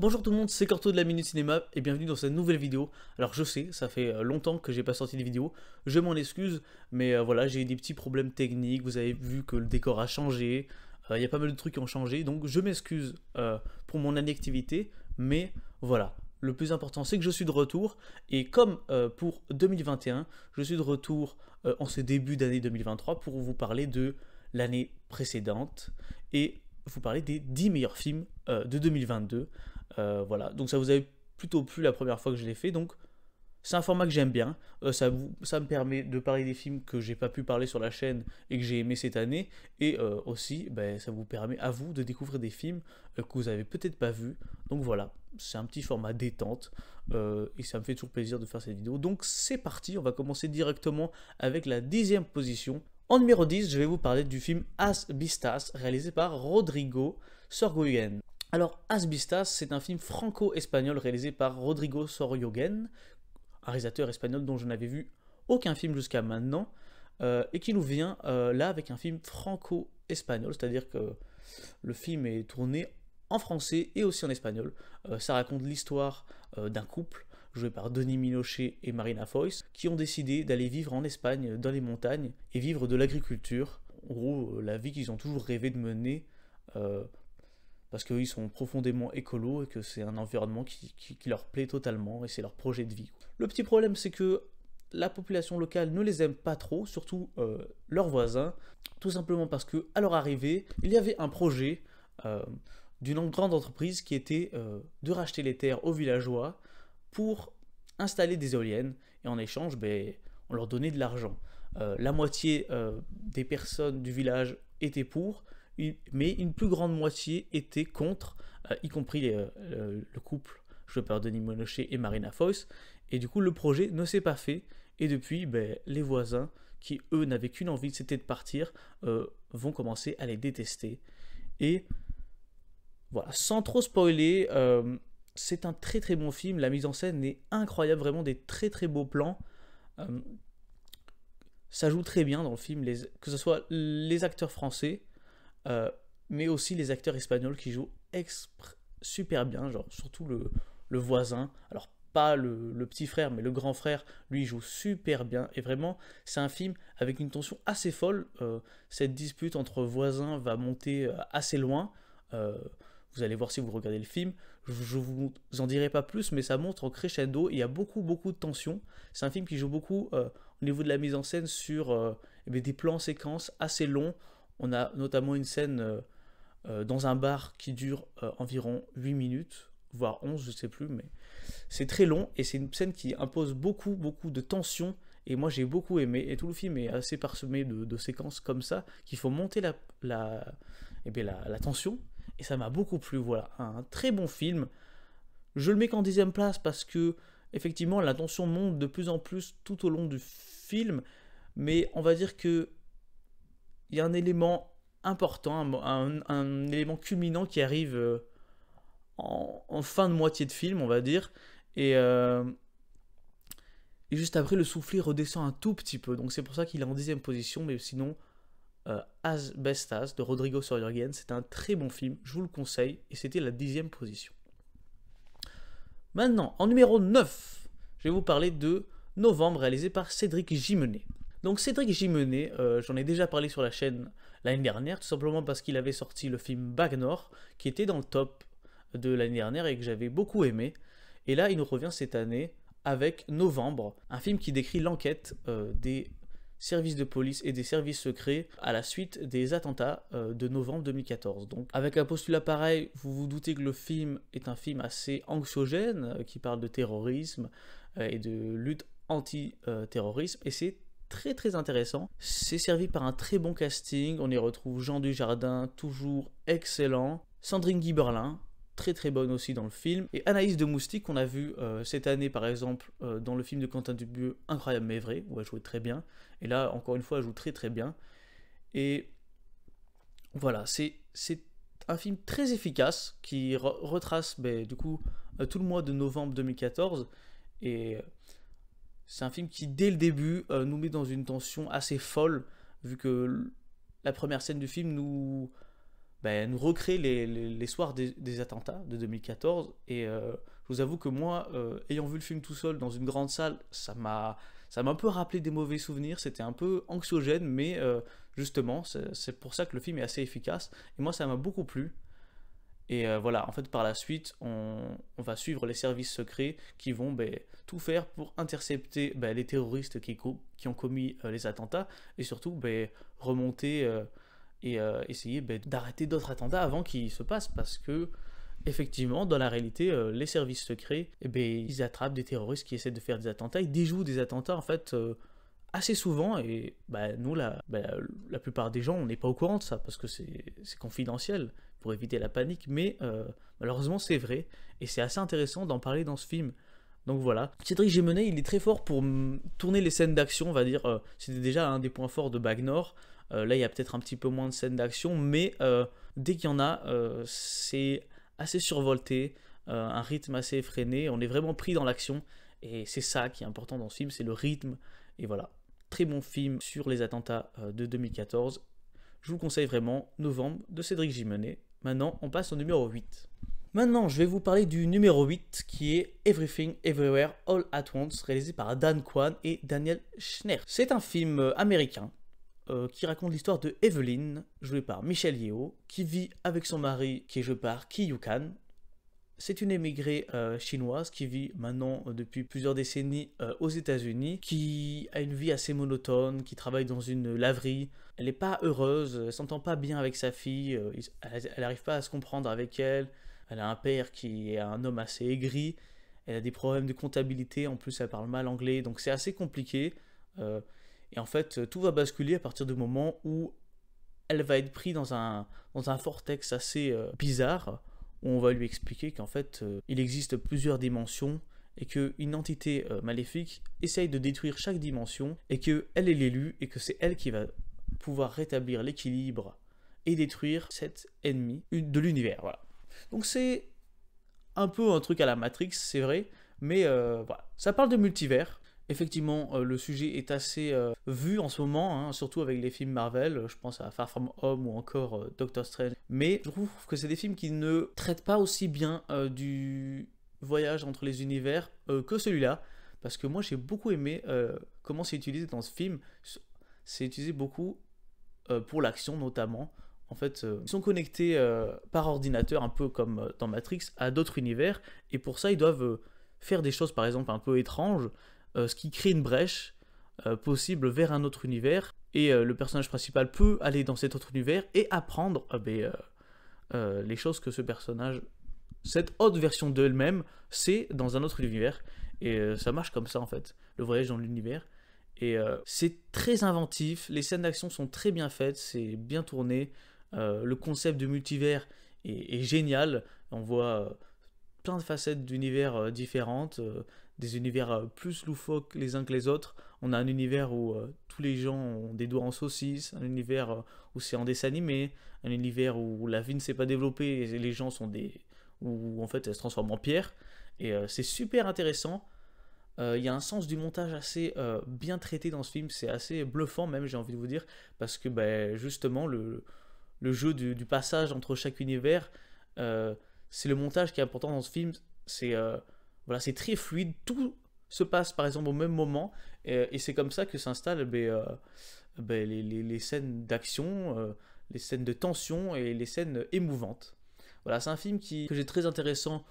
Bonjour tout le monde, c'est Corto de la Minute Cinéma et bienvenue dans cette nouvelle vidéo. Alors je sais, ça fait euh, longtemps que j'ai pas sorti de vidéo, je m'en excuse, mais euh, voilà, j'ai eu des petits problèmes techniques, vous avez vu que le décor a changé, euh, il y a pas mal de trucs qui ont changé, donc je m'excuse pour mon inactivité, mais voilà. Le plus important, c'est que je suis de retour, et comme pour 2021, je suis de retour en ce début d'année 2023 pour vous parler de l'année précédente et vous parler des 10 meilleurs films de 2022. Euh, voilà, donc ça vous avait plutôt plu la première fois que je l'ai fait, donc c'est un format que j'aime bien. Euh, ça, me permet de parler des films que j'ai pas pu parler sur la chaîne et que j'ai aimé cette année, et euh, aussi ben, ça vous permet à vous de découvrir des films que vous avez peut-être pas vus. Donc voilà, c'est un petit format détente et ça me fait toujours plaisir de faire cette vidéo. Donc c'est parti, on va commencer directement avec la dixième position. En numéro 10, je vais vous parler du film As Bistas, réalisé par Rodrigo Sorgoyen. Alors, Asbistas, c'est un film franco-espagnol réalisé par Rodrigo Sorogoyen, un réalisateur espagnol dont je n'avais vu aucun film jusqu'à maintenant, euh, et qui nous vient euh, là avec un film franco-espagnol, c'est-à-dire que le film est tourné en français et aussi en espagnol. Euh, ça raconte l'histoire d'un couple joué par Denis Minochet et Marina Foyce, qui ont décidé d'aller vivre en Espagne, dans les montagnes, et vivre de l'agriculture. En gros, la vie qu'ils ont toujours rêvé de mener, parce qu'ils sont profondément écolos et que c'est un environnement qui, leur plaît totalement et c'est leur projet de vie. Le petit problème, c'est que la population locale ne les aime pas trop, surtout euh, leurs voisins, tout simplement parce que à leur arrivée, il y avait un projet euh, d'une grande entreprise qui était euh, de racheter les terres aux villageois pour installer des éoliennes et en échange, ben, on leur donnait de l'argent. la moitié des personnes du village étaient pour mais une plus grande moitié était contre, euh, y compris euh, le couple joué Denis Monochet et Marina Foïs. Et du coup, le projet ne s'est pas fait. Et depuis, ben, les voisins, qui eux n'avaient qu'une envie, c'était de partir, euh, vont commencer à les détester. Et voilà, sans trop spoiler, c'est un très très bon film. La mise en scène est incroyable, vraiment des très très beaux plans ça joue très bien dans le film, que ce soit les acteurs français, euh, mais aussi les acteurs espagnols qui jouent super bien, genre surtout le, voisin. Alors pas le, petit frère, mais le grand frère, lui joue super bien. Et vraiment, c'est un film avec une tension assez folle. Euh, cette dispute entre voisins va monter euh, assez loin. vous allez voir si vous regardez le film. Je, ne vous en dirai pas plus, mais ça montre en crescendo. Il y a beaucoup, beaucoup de tension. C'est un film qui joue beaucoup au niveau de la mise en scène sur eh des plans séquences assez longs. On a notamment une scène euh, euh, dans un bar qui dure euh, environ 8 minutes, voire 11, je sais plus, mais c'est très long et c'est une scène qui impose beaucoup, beaucoup de tension. Et moi j'ai beaucoup aimé, et tout le film est assez parsemé de, séquences comme ça, qu'il faut monter eh la, la tension, et ça m'a beaucoup plu. Voilà, un très bon film. Je le mets qu'en dixième place parce que effectivement la tension monte de plus en plus tout au long du film, mais on va dire que il y a un élément important, un, élément culminant qui arrive euh, en, fin de moitié de film, on va dire. Euh, et, juste après, le soufflet redescend un tout petit peu. Donc c'est pour ça qu'il est en dixième position. Mais sinon, euh, Best As de Rodrigo Soriorgen, c'est un très bon film. Je vous le conseille. Et c'était la dixième position. Maintenant, en numéro 9, je vais vous parler de Novembre, réalisé par Cédric Jimenez. Donc Cédric Jimenez euh, j'en ai déjà parlé sur la chaîne l'année dernière, tout simplement parce qu'il avait sorti le film Bagnor, qui était dans le top de l'année dernière et que j'avais beaucoup aimé. Et là, il nous revient cette année avec Novembre, un film qui décrit l'enquête euh, des services de police et des services secrets à la suite des attentats euh, de novembre 2014. Donc avec un postulat pareil, vous vous doutez que le film est un film assez anxiogène, qui parle de terrorisme et de lutte anti-terrorisme, et c'est très très intéressant. C'est servi par un très bon casting, on y retrouve Jean Dujardin, toujours excellent, Sandrine Guy Berlin, très très bonne aussi dans le film. Et Anaïs de Moustique, qu'on a vu euh, cette année par exemple euh, dans le film de Quentin Dupieux, Incroyable mais vrai, où elle jouait très bien. Et là, encore une fois, elle joue très très bien. Et voilà, c'est un film très efficace qui retrace ben, du coup euh, tout le mois de novembre 2014. Et c'est un film qui, dès le début, euh, nous met dans une tension assez folle, vu que la première scène du film nous, ben, nous recrée les, soirs des, attentats de 2014. Et euh, je vous avoue que moi, euh, ayant vu le film tout seul dans une grande salle, ça m'a ça m'a un peu rappelé des mauvais souvenirs, c'était un peu anxiogène, mais justement, c'est pour ça que le film est assez efficace. Et moi, ça m'a beaucoup plu. Et euh, voilà, en fait, par la suite, on, va suivre les services secrets qui vont ben, tout faire pour intercepter ben, les terroristes qui, ont commis euh, les attentats et surtout ben, remonter euh, et essayer d'arrêter d'autres attentats avant qu'ils se passent parce que. Effectivement, dans la réalité, les services secrets, eh ils attrapent des terroristes qui essaient de faire des attentats, ils déjouent des attentats en fait assez souvent et nous, la plupart des gens, on n'est pas au courant de ça parce que c'est confidentiel pour éviter la panique, mais euh, malheureusement c'est vrai, et c'est assez intéressant d'en parler dans ce film. Donc voilà. Cédric Gémenet, il est très fort pour tourner les scènes d'action, on va dire. Euh, c'était déjà un des points forts de Bagnor. Euh, là, il y a peut-être un petit peu moins de scènes d'action, mais dès qu'il y en a, c'est assez survolté, un rythme assez effréné. On est vraiment pris dans l'action, et c'est ça qui est important dans ce film, c'est le rythme. Et voilà. Très bon film sur les attentats de 2014. Je vous conseille vraiment Novembre de Cédric Jimenez. Maintenant, on passe au numéro 8. Maintenant, je vais vous parler du numéro 8 qui est Everything Everywhere All at Once, réalisé par Dan Kwan et Daniel Schneer. C'est un film euh, américain euh, qui raconte l'histoire de Evelyn, jouée par Michelle Yeoh, qui vit avec son mari qui est joué par Ki Yukan c'est une émigrée euh, chinoise qui vit maintenant euh, depuis plusieurs décennies euh, aux États-Unis, qui a une vie assez monotone, qui travaille dans une laverie. Elle n'est pas heureuse, elle s'entend pas bien avec sa fille, elle n'arrive pas à se comprendre avec elle. Elle a un père qui est un homme assez aigri, elle a des problèmes de comptabilité, en plus elle parle mal anglais, donc c'est assez compliqué. et en fait, tout va basculer à partir du moment où elle va être prise dans un, dans un vortex assez bizarre où on va lui expliquer qu'en fait, euh, il existe plusieurs dimensions et qu'une entité euh, maléfique essaye de détruire chaque dimension et qu'elle est l'élu et que c'est elle qui va pouvoir rétablir l'équilibre et détruire cet ennemi de l'univers. Donc c'est un peu un truc à la Matrix, c'est vrai, mais euh, voilà. Ça parle de multivers, Effectivement, euh, le sujet est assez euh, vu en ce moment, hein, surtout avec les films Marvel, je pense à Far From Home ou encore euh, Doctor Strange, mais je trouve que c'est des films qui ne traitent pas aussi bien du voyage entre les univers que celui-là, parce que moi j'ai beaucoup aimé comment c'est utilisé dans ce film, c'est utilisé beaucoup pour l'action notamment, en fait, ils sont connectés par ordinateur, un peu comme dans Matrix, à d'autres univers, et pour ça, ils doivent faire des choses, par exemple, un peu étranges, euh, ce qui crée une brèche euh, possible vers un autre univers, et euh, le personnage principal peut aller dans cet autre univers et apprendre ben, les choses que ce personnage, cette autre version d'elle-même, sait dans un autre univers, et ça marche comme ça en fait, le voyage dans l'univers. Et c'est très inventif, les scènes d'action sont très bien faites, c'est bien tourné, le concept de multivers est, génial, on voit plein de facettes d'univers différentes, des univers euh, plus loufoques les uns que les autres. On a un univers où euh, tous les gens ont des doigts en saucisse, un univers euh, où c'est en dessin animé, un univers où la vie ne s'est pas développée et les gens sont des... où en fait elles se transforment en pierre. Et c'est super intéressant. Il y a un sens du montage assez bien traité dans ce film, c'est assez bluffant même j'ai envie de vous dire, parce que ben, justement le, jeu du, du, passage entre chaque univers, c'est le montage qui est important dans ce film, c'est voilà, c'est très fluide, tout se passe par exemple au même moment, et, euh, c'est comme ça que s'installent ben, euh, ben, les, scènes d'action, euh, les scènes de tension et les scènes émouvantes. Voilà, c'est un film qui, que j'ai très intéressant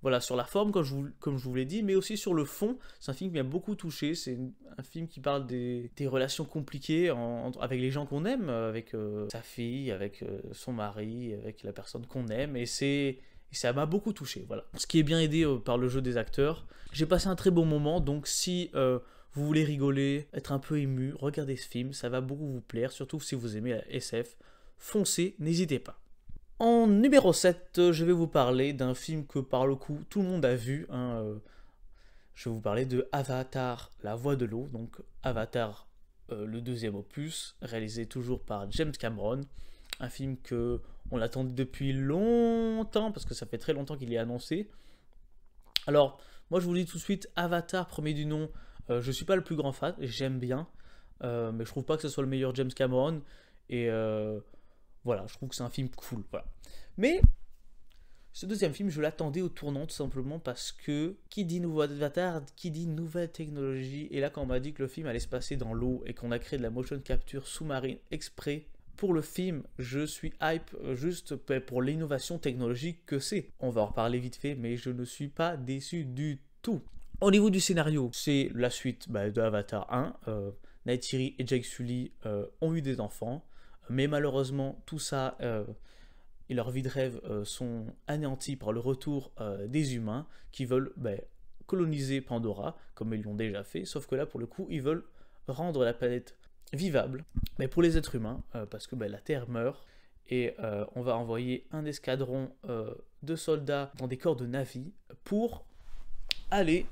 voilà, sur la forme, comme je vous, l'ai dit, mais aussi sur le fond. C'est un film qui m'a beaucoup touché. C'est un film qui parle des, relations compliquées avec les gens qu'on aime, avec sa fille, avec son mari, avec la personne qu'on aime. Et c'est et ça m'a beaucoup touché, voilà. Ce qui est bien aidé euh, par le jeu des acteurs. J'ai passé un très bon moment, donc si euh, vous voulez rigoler, être un peu ému, regardez ce film, ça va beaucoup vous plaire, surtout si vous aimez la SF. Foncez, n'hésitez pas. En numéro 7, euh, je vais vous parler d'un film que par le coup tout le monde a vu. Hein, je vais vous parler de Avatar, la voix de l'eau, donc Avatar, le deuxième opus, réalisé toujours par James Cameron. Un film que on l'attendait depuis longtemps, parce que ça fait très longtemps qu'il est annoncé. Alors, moi je vous dis tout de suite, Avatar, premier du nom, je euh, je suis pas le plus grand fan, j'aime bien, euh, mais je trouve pas que ce soit le meilleur James Cameron. Et euh, voilà, je trouve que c'est un film cool. Mais ce deuxième film, je l'attendais au tournant tout simplement parce que qui dit nouveau avatar, qui dit nouvelle technologie, et là quand on m'a dit que le film allait se passer dans l'eau et qu'on a créé de la motion capture sous-marine exprès pour le film, je suis hype euh, juste euh, ben, pour l'innovation technologique que c'est. On va en reparler vite fait, mais je ne suis pas déçu du tout. Au niveau du scénario, c'est la suite ben, de Avatar 1. Euh, Nightiri et Jake Sully ont eu des enfants, mais malheureusement, tout ça et leur vie de rêve sont anéantis par le retour des humains qui veulent ben, coloniser Pandora, comme ils l'ont déjà fait, sauf que là, pour le coup, ils veulent rendre la planète vivable, mais pour les êtres humains, euh, parce que ben, la Terre meurt, et euh, on va envoyer un escadron euh, de soldats dans des corps de Navi pour aller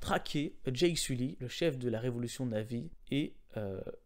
traquer Jake Sully, le chef de la révolution Navi, et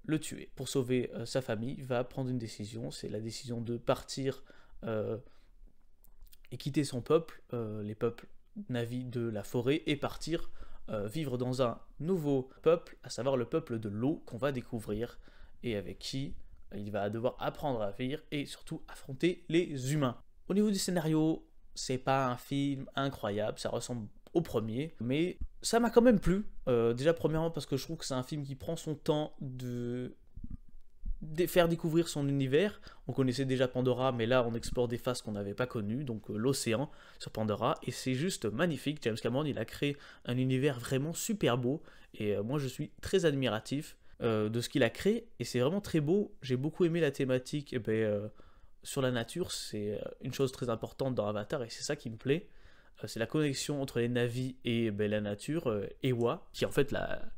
le tuer. Pour sauver sa famille, il va prendre une décision, c'est la décision de partir et quitter son peuple, les peuples Navi de la forêt, et partir euh, vivre dans un nouveau peuple, à savoir le peuple de l'eau qu'on va découvrir et avec qui euh, il va devoir apprendre à vivre et surtout affronter les humains. Au niveau du scénario, c'est pas un film incroyable, ça ressemble au premier, mais ça m'a quand même plu. Euh, déjà premièrement parce que je trouve que c'est un film qui prend son temps de faire découvrir son univers. On connaissait déjà Pandora, mais là on explore des faces qu'on n'avait pas connues, donc euh, l'océan sur Pandora, et c'est juste magnifique. James Cameron, il a créé un univers vraiment super beau, et euh, moi je suis très admiratif euh, de ce qu'il a créé, et c'est vraiment très beau. J'ai beaucoup aimé la thématique et eh ben, sur la nature, c'est une chose très importante dans Avatar, et c'est ça qui me plaît. Euh, c'est la connexion entre les navis et ben, la nature, euh, Ewa, qui est en fait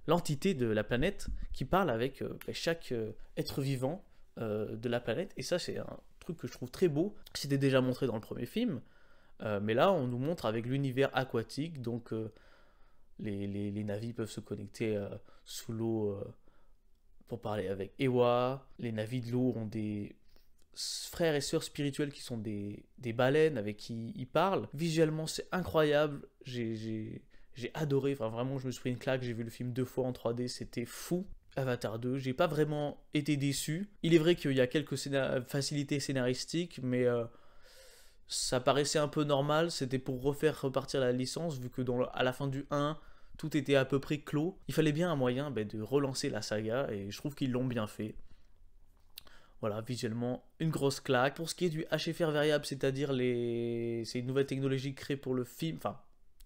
l'entité de la planète, qui parle avec euh, ben, chaque être vivant de la planète. Et ça, c'est un truc que je trouve très beau. C'était déjà montré dans le premier film, mais là, on nous montre avec l'univers aquatique, donc les, les, les, navis peuvent se connecter sous l'eau pour parler avec Ewa. Les navis de l'eau ont des frères et sœurs spirituels qui sont des, des baleines avec qui il parle. Visuellement, c'est incroyable. J'ai adoré. Enfin, vraiment, je me suis pris une claque. J'ai vu le film deux fois en 3D. C'était fou. Avatar 2, j'ai pas vraiment été déçu. Il est vrai qu'il y a quelques facilités scénaristiques, mais euh, ça paraissait un peu normal. C'était pour refaire repartir la licence, vu que dans à la fin du 1, tout était à peu près clos. Il fallait bien un moyen ben, de relancer la saga, et je trouve qu'ils l'ont bien fait. Voilà, visuellement, une grosse claque. Pour ce qui est du HFR variable, c'est-à-dire les... c'est une nouvelle technologie créée pour le film, enfin,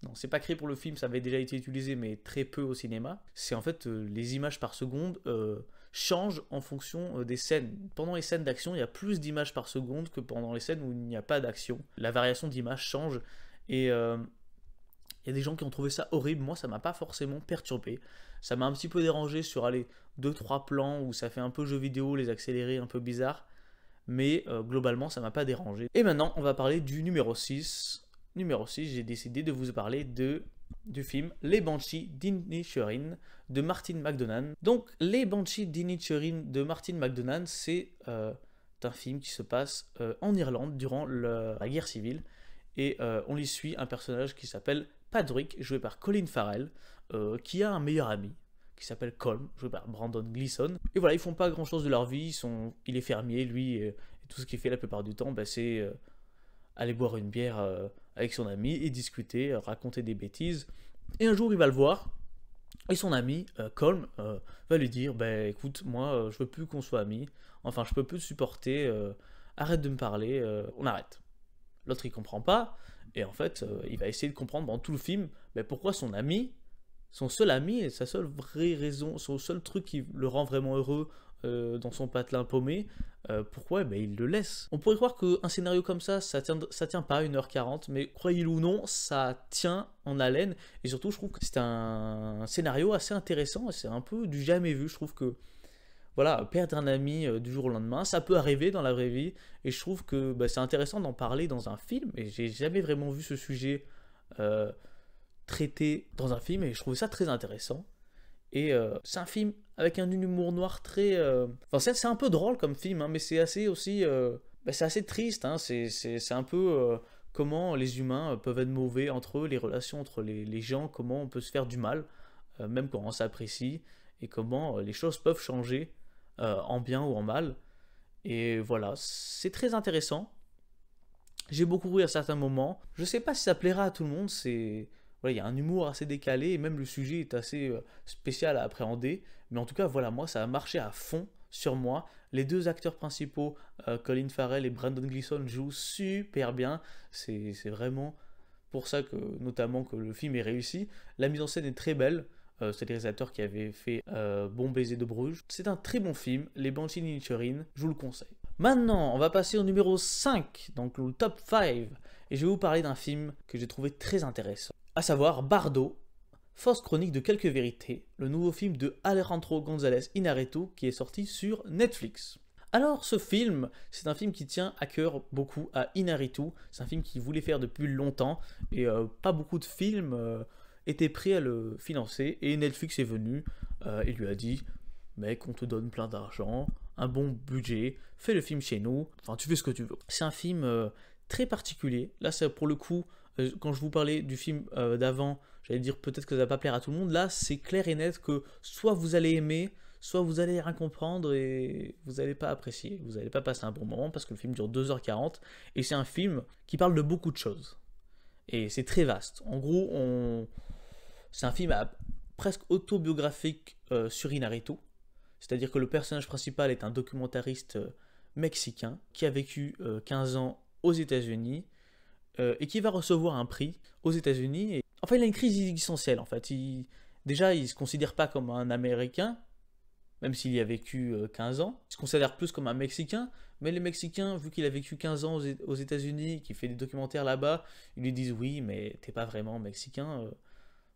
non, c'est pas créé pour le film, ça avait déjà été utilisé, mais très peu au cinéma. C'est en fait euh, les images par seconde euh, changent en fonction euh, des scènes. Pendant les scènes d'action, il y a plus d'images par seconde que pendant les scènes où il n'y a pas d'action. La variation d'image change et il y a des gens qui ont trouvé ça horrible. Moi, ça m'a pas forcément perturbé. Ça m'a un petit peu dérangé sur aller 2-3 plans où ça fait un peu jeu vidéo, les accélérer un peu bizarre Mais euh, globalement, ça m'a pas dérangé. Et maintenant, on va parler du numéro 6. Numéro 6, j'ai décidé de vous parler de du film Les Banshees d'Inisherin de Martin McDonagh. Donc, Les Banshees d'Inisherin de Martin McDonagh, c'est euh, un film qui se passe euh, en Irlande durant la guerre civile. Et on y suit un personnage qui s'appelle Patrick, joué par Colin Farrell, euh, qui a un meilleur ami qui s'appelle Colm, joué par Brandon Gleeson. Et voilà, ils font pas grand chose de leur vie, ils il est fermier, lui, et, tout ce qu'il fait la plupart du temps, bah, c'est euh, aller boire une bière euh, avec son ami et discuter, raconter des bêtises. Et un jour, il va le voir, et son ami, Colm, va lui dire "Ben, écoute, moi, je veux plus qu'on soit amis, enfin, je peux plus supporter, arrête de me parler, on arrête. L'autre, il comprend pas, et en fait, euh, il va essayer de comprendre dans tout le film mais pourquoi son ami, son seul ami et sa seule vraie raison, son seul truc qui le rend vraiment heureux euh, dans son patelin paumé, euh, pourquoi eh ben, il le laisse. On pourrait croire qu'un scénario comme ça, ça tient, ça tient pas à 1h40, mais croyez-le ou non, ça tient en haleine, et surtout je trouve que c'est un, scénario assez intéressant, c'est un peu du jamais vu, je trouve que voilà, perdre un ami euh, du jour au lendemain, ça peut arriver dans la vraie vie. Et je trouve que bah, c'est intéressant d'en parler dans un film. Et j'ai jamais vraiment vu ce sujet euh, traité dans un film. Et je trouve ça très intéressant. Et euh, c'est un film avec un humour noir très. Enfin, c'est un peu drôle comme film, hein, mais c'est assez aussi. Bah, c'est assez triste. Hein. c'est un peu comment les humains peuvent être mauvais entre eux, les relations entre les gens, comment on peut se faire du mal, même quand on s'apprécie, et comment les choses peuvent changer euh, en bien ou en mal. Et voilà, c'est très intéressant. J'ai beaucoup ri à certains moments. Je sais pas si ça plaira à tout le monde, c'est... Voilà, il y a un humour assez décalé, et même le sujet est assez euh, spécial à appréhender. Mais en tout cas, voilà, moi, ça a marché à fond sur moi. Les deux acteurs principaux, euh, Colin Farrell et Brandon Gleeson, jouent super bien. C'est vraiment pour ça que, notamment, que le film est réussi. La mise en scène est très belle. Euh, c'est le réalisateur qui avait fait euh, Bon baiser de Bruges. C'est un très bon film, Les Banshees Nichirin, je vous le conseille. Maintenant, on va passer au numéro 5, donc le top 5, et je vais vous parler d'un film que j'ai trouvé très intéressant, à savoir Bardo, Force chronique de quelques vérités, le nouveau film de Alejandro González Inarritu qui est sorti sur Netflix. Alors ce film, c'est un film qui tient à cœur beaucoup à Inaritu, c'est un film qu'il voulait faire depuis longtemps, et euh, pas beaucoup de films était prêt à le financer et Netflix est venu euh, et lui a dit mec on te donne plein d'argent, un bon budget, fais le film chez nous, enfin tu fais ce que tu veux. C'est un film euh, très particulier, là c'est pour le coup euh, quand je vous parlais du film d'avant, j'allais dire peut-être que ça va pas plaire à tout le monde, là c'est clair et net que soit vous allez aimer, soit vous allez rien comprendre et vous n'allez pas apprécier, vous n'allez pas passer un bon moment parce que le film dure 2h40 et c'est un film qui parle de beaucoup de choses. Et c'est très vaste. En gros, on, c'est un film presque autobiographique euh, sur Inarito. C'est-à-dire que le personnage principal est un documentariste euh, mexicain qui a vécu 15 euh, ans aux États-Unis et qui va recevoir un prix aux États-Unis. Et... Enfin, il a une crise existentielle en fait. Déjà, il ne se considère pas comme un Américain, même s'il y a vécu 15 ans. Il se considère plus comme un Mexicain, mais les Mexicains, vu qu'il a vécu 15 ans aux États-Unis, qu'il fait des documentaires là-bas, ils lui disent oui, mais t'es pas vraiment Mexicain,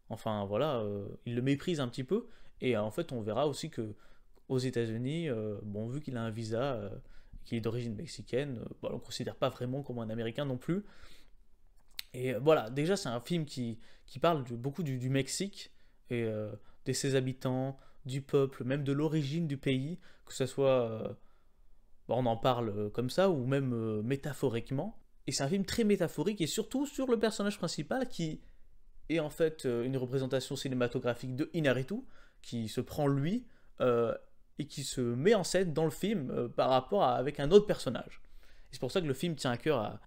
Enfin voilà, euh, il le méprise un petit peu. Et euh, en fait, on verra aussi que aux États-Unis, euh, bon, vu qu'il a un visa qu'il est d'origine mexicaine, bon bah, on ne considère pas vraiment comme un Américain non plus. Et voilà, déjà c'est un film qui, parle beaucoup du, Mexique et de ses habitants, du peuple, même de l'origine du pays, que ce soit... Bah, on en parle comme ça ou même métaphoriquement. Et c'est un film très métaphorique et surtout sur le personnage principal qui et en fait euh, une représentation cinématographique de Inaritu, qui se prend lui euh, et qui se met en scène dans le film euh, par rapport à, avec un autre personnage. C'est pour ça que le film tient à cœur à,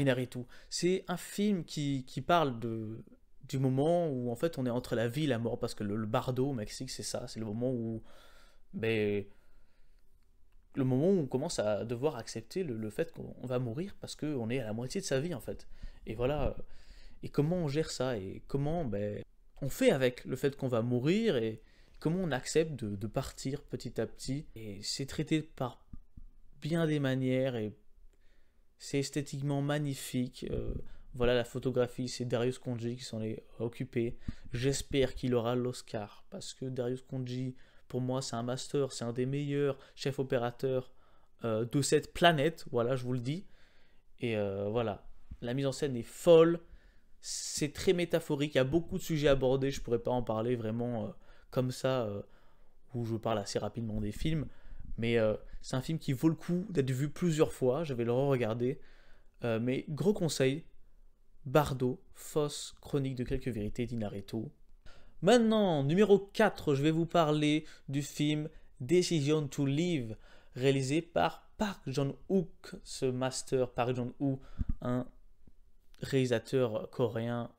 Inaritu. C'est un film qui, qui parle de, du moment où en fait on est entre la vie et la mort, parce que le, bardo au Mexique c'est ça, c'est le moment où... Ben, le moment où on commence à devoir accepter le, le fait qu'on va mourir parce qu'on est à la moitié de sa vie en fait. Et voilà, et comment on gère ça et comment ben, on fait avec le fait qu'on va mourir et comment on accepte de, partir petit à petit. Et c'est traité par bien des manières et c'est esthétiquement magnifique. Euh, voilà la photographie, c'est Darius Conji qui s'en est occupé. J'espère qu'il aura l'Oscar parce que Darius Conji, pour moi, c'est un master, c'est un des meilleurs chefs opérateurs euh, de cette planète. Voilà, je vous le dis. Et euh, voilà, la mise en scène est folle c'est très métaphorique, il y a beaucoup de sujets abordés, je pourrais pas en parler vraiment euh, comme ça, euh, où je parle assez rapidement des films, mais euh, c'est un film qui vaut le coup d'être vu plusieurs fois, je vais le re-regarder, mais gros conseil, Bardo, Fosse, Chronique de quelques vérités d'Inareto. Maintenant, numéro 4, je vais vous parler du film Decision to Live, réalisé par Park John wook ce master Park John wook un réalisateur coréen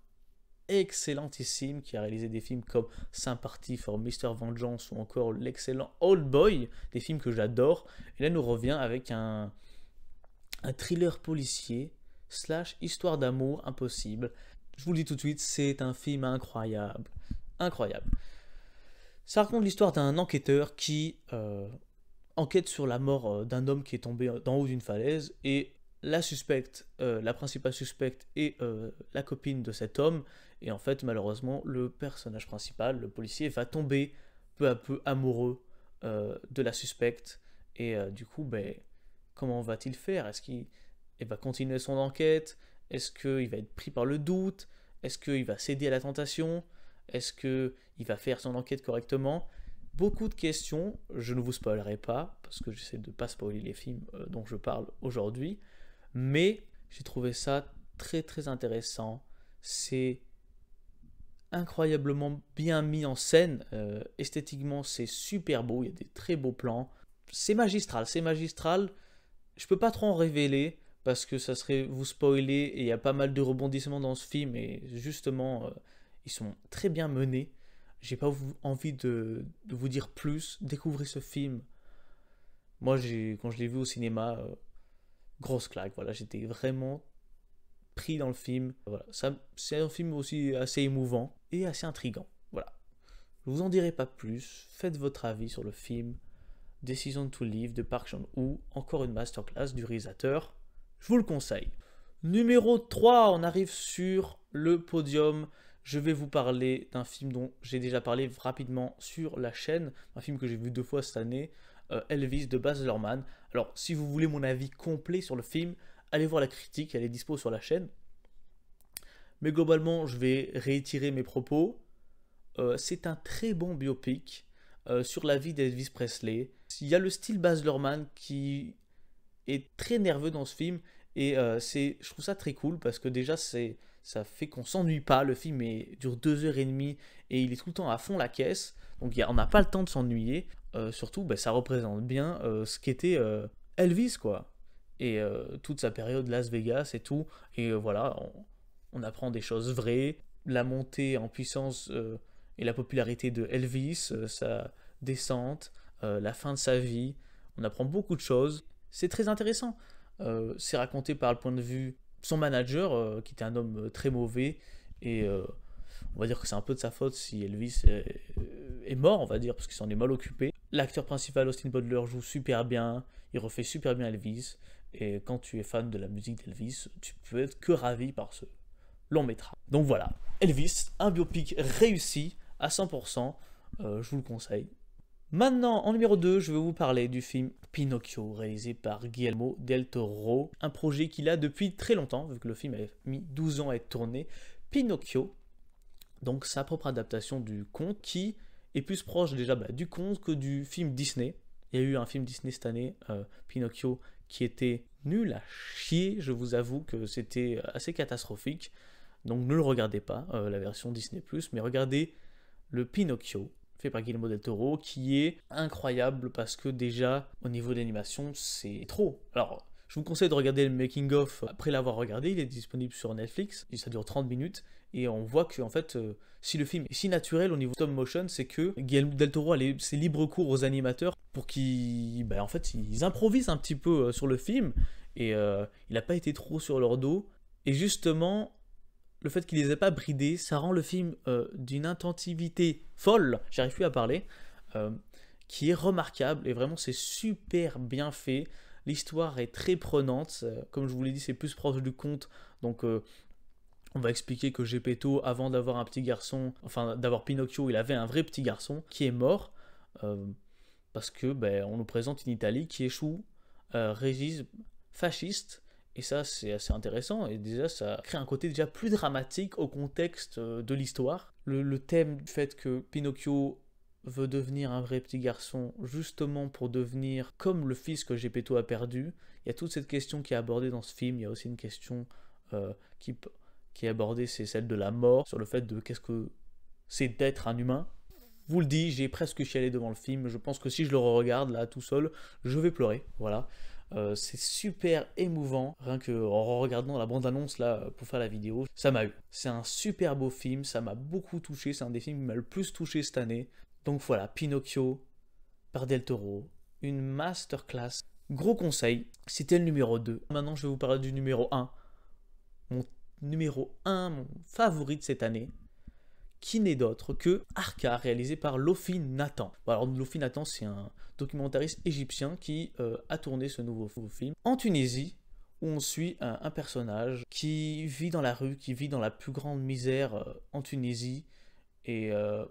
excellentissime qui a réalisé des films comme Sympathy for Mr. Vengeance ou encore l'excellent Old Boy, des films que j'adore. Et là, nous revient avec un, thriller policier slash histoire d'amour impossible. Je vous le dis tout de suite, c'est un film incroyable. Incroyable. Ça raconte l'histoire d'un enquêteur qui euh, enquête sur la mort euh, d'un homme qui est tombé euh, dans haut d'une falaise et la suspecte, euh, la principale suspecte est euh, la copine de cet homme. Et en fait, malheureusement, le personnage principal, le policier, va tomber peu à peu amoureux euh, de la suspecte. Et du coup, ben, comment va-t-il faire Est-ce qu'il va continuer son enquête Est-ce qu'il va être pris par le doute Est-ce qu'il va céder à la tentation Est-ce qu'il va faire son enquête correctement Beaucoup de questions, je ne vous spoilerai pas, parce que j'essaie de ne pas spoiler les films dont je parle aujourd'hui. Mais j'ai trouvé ça très très intéressant. C'est incroyablement bien mis en scène. Euh, esthétiquement, c'est super beau. Il y a des très beaux plans. C'est magistral, c'est magistral. Je peux pas trop en révéler parce que ça serait vous spoiler et il y a pas mal de rebondissements dans ce film et justement, euh, ils sont très bien menés. J'ai pas envie de, vous dire plus. Découvrez ce film. Moi, quand je l'ai vu au cinéma, euh, grosse claque. Voilà, j'étais vraiment pris dans le film. Voilà, ça, c'est un film aussi assez émouvant et assez intrigant. Voilà. Je vous en dirai pas plus. Faites votre avis sur le film Decision to Live de Park Chan-woo, encore une masterclass du réalisateur. Je vous le conseille. Numéro 3, on arrive sur le podium. Je vais vous parler d'un film dont j'ai déjà parlé rapidement sur la chaîne, un film que j'ai vu deux fois cette année, euh, Elvis de Baz Alors, si vous voulez mon avis complet sur le film, allez voir la critique, elle est dispo sur la chaîne. Mais globalement, je vais réitérer mes propos. Euh, c'est un très bon biopic euh, sur la vie d'Elvis Presley. Il y a le style Baz qui est très nerveux dans ce film et c'est, je trouve ça très cool parce que déjà c'est ça fait qu'on s'ennuie pas. Le film dure deux heures et demie et il est tout le temps à fond la caisse. Donc on n'a pas le temps de s'ennuyer. Euh, surtout, ben, ça représente bien euh, ce qu'était euh, Elvis, quoi. Et toute sa période Las Vegas et tout. Et voilà, on, apprend des choses vraies. La montée en puissance et la popularité de Elvis, sa descente, la fin de sa vie. On apprend beaucoup de choses. C'est très intéressant. c'est raconté par le point de vue son manager, euh, qui était un homme euh, très mauvais, et euh, on va dire que c'est un peu de sa faute si Elvis est, mort, on va dire, parce qu'il s'en est mal occupé. L'acteur principal, Austin Butler, joue super bien, il refait super bien Elvis, et quand tu es fan de la musique d'Elvis, tu peux être que ravi par ce long métrage. Donc voilà, Elvis, un biopic réussi à 100%, je vous le conseille, Maintenant, en numéro 2, je vais vous parler du film Pinocchio, réalisé par Guillermo del Toro, un projet qu'il a depuis très longtemps, vu que le film a mis 12 ans à être tourné. Pinocchio, donc sa propre adaptation du conte, qui est plus proche déjà bah, du conte que du film Disney. Il y a eu un film Disney cette année, euh, Pinocchio, qui était nul à chier, je vous avoue que c'était euh, assez catastrophique. Donc ne le regardez pas, euh, la version Disney ⁇ mais regardez le Pinocchio fait par Guillermo del Toro, qui est incroyable parce que déjà, au niveau de l'animation, c'est trop. Alors, je vous conseille de regarder le making of après l'avoir regardé, il est disponible sur Netflix, et ça dure 30 minutes et on voit que en fait euh, si le film est si naturel au niveau stop motion, c'est que Guillermo del Toro a ses libres cours aux animateurs pour qu'ils ben, en fait ils improvisent un petit peu euh, sur le film et euh, il n'a pas été trop sur leur dos et justement le fait qu'il les ait pas bridés, ça rend le film euh, d'une intensivité folle, j'arrive plus à parler, euh, qui est remarquable et vraiment c'est super bien fait. L'histoire est très prenante, euh, comme je vous l'ai dit, c'est plus proche du conte, donc on va expliquer que Gepetto, avant d'avoir un petit garçon, enfin d'avoir Pinocchio, il avait un vrai petit garçon qui est mort parce que ben, on nous présente une Italie qui échoue, régime fasciste et ça, c'est assez intéressant. Et déjà, ça crée un côté déjà plus dramatique au contexte euh, de l'histoire. Le, thème du fait que Pinocchio veut devenir un vrai petit garçon, justement pour devenir comme le fils que Gepetto a perdu. Il y a toute cette question qui est abordée dans ce film. Il y a aussi une question euh, qui, qui est abordée, c'est celle de la mort, sur le fait de qu'est-ce que c'est d'être un humain. Vous le dis, j'ai presque chialé devant le film. Je pense que si je le re regarde là tout seul, je vais pleurer. Voilà. Euh, c'est super émouvant, rien que regardant la bande-annonce là pour faire la vidéo, ça m'a eu. C'est un super beau film, ça m'a beaucoup touché, c'est un des films qui m'a le plus touché cette année. Donc voilà, Pinocchio par Del Toro, une masterclass. Gros conseil, c'était le numéro 2. Maintenant je vais vous parler du numéro 1. Mon numéro 1, mon favori de cette année qui n'est d'autre que Arca, réalisé par Lofi Nathan. alors Lofi Nathan, c'est un documentariste égyptien qui euh, a tourné ce nouveau film en Tunisie, où on suit un, personnage qui vit dans la rue, qui vit dans la plus grande misère euh, en Tunisie, et euh,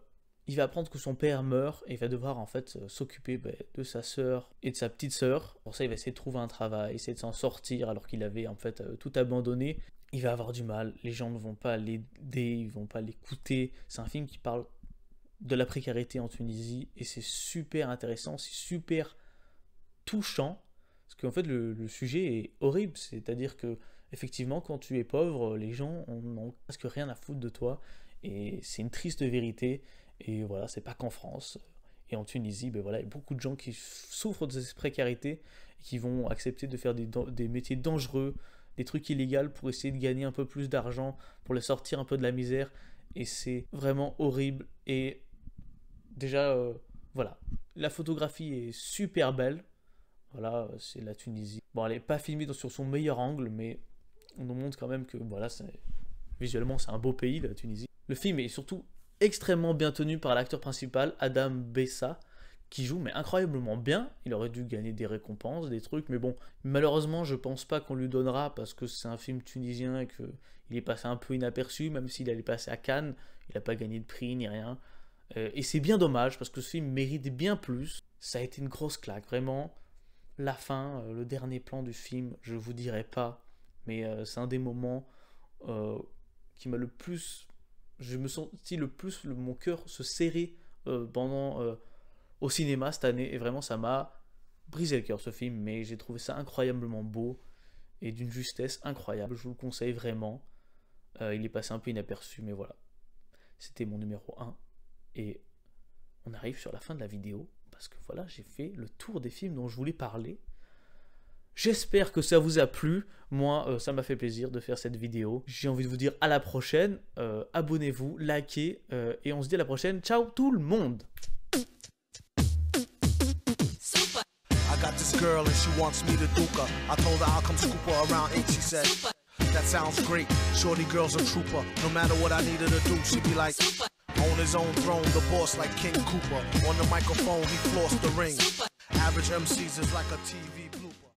il va apprendre que son père meurt et il va devoir en fait s'occuper bah, de sa sœur et de sa petite soeur. Pour ça, il va essayer de trouver un travail, essayer de s'en sortir alors qu'il avait en fait tout abandonné il va avoir du mal, les gens ne vont pas l'aider, ils vont pas l'écouter. C'est un film qui parle de la précarité en Tunisie et c'est super intéressant, c'est super touchant parce qu'en fait le, sujet est horrible, c'est-à-dire que effectivement quand tu es pauvre, les gens n'ont presque rien à foutre de toi et c'est une triste vérité et voilà, c'est pas qu'en France et en Tunisie, ben voilà, il y a beaucoup de gens qui souffrent de cette précarité et qui vont accepter de faire des métiers dangereux des trucs illégaux pour essayer de gagner un peu plus d'argent, pour les sortir un peu de la misère. Et c'est vraiment horrible. Et déjà, euh, voilà. La photographie est super belle. Voilà, c'est la Tunisie. Bon, elle n'est pas filmée sur son meilleur angle, mais on nous montre quand même que, voilà, visuellement, c'est un beau pays, la Tunisie. Le film est surtout extrêmement bien tenu par l'acteur principal, Adam Bessa, qui joue mais incroyablement bien. Il aurait dû gagner des récompenses, des trucs, mais bon, malheureusement, je pense pas qu'on lui donnera parce que c'est un film tunisien et qu'il est passé un peu inaperçu, même s'il allait passer à Cannes, il n'a pas gagné de prix ni rien. Euh, et c'est bien dommage parce que ce film mérite bien plus. Ça a été une grosse claque, vraiment. La fin, euh, le dernier plan du film, je vous dirai pas, mais euh, c'est un des moments qui m'a le plus. Je me senti le plus mon cœur se serrer pendant au cinéma cette année et vraiment ça m'a brisé le cœur ce film, mais j'ai trouvé ça incroyablement beau et d'une justesse incroyable. Je vous le conseille vraiment. Euh, il est passé un peu inaperçu, mais voilà. C'était mon numéro 1 et on arrive sur la fin de la vidéo parce que voilà, j'ai fait le tour des films dont je voulais parler. J'espère que ça vous a plu. Moi, euh, ça m'a fait plaisir de faire cette vidéo. J'ai envie de vous dire à la prochaine. Euh, abonnez-vous, likez et on se dit à la prochaine. Ciao tout le monde girl and she wants me to duke her. I told her I'll come scoop her around 8, she said. That sounds great. Shorty girl's a trooper. No matter what I needed to do, she'd be like, on his own throne, the boss like King Cooper. On the microphone, he flossed the ring. Average MCs is like a TV.